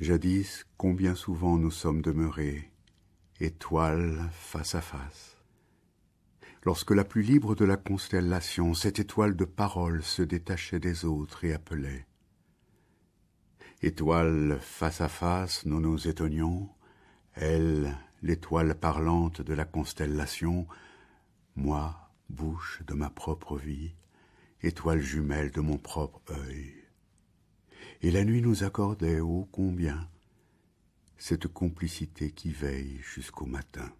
Jadis, combien souvent nous sommes demeurés, étoiles face à face. Lorsque la plus libre de la constellation, cette étoile de parole se détachait des autres et appelait. Étoile face à face, nous nous étonnions, elle, l'étoile parlante de la constellation, moi, bouche de ma propre vie, étoile jumelle de mon propre œil et la nuit nous accordait ô combien cette complicité qui veille jusqu'au matin.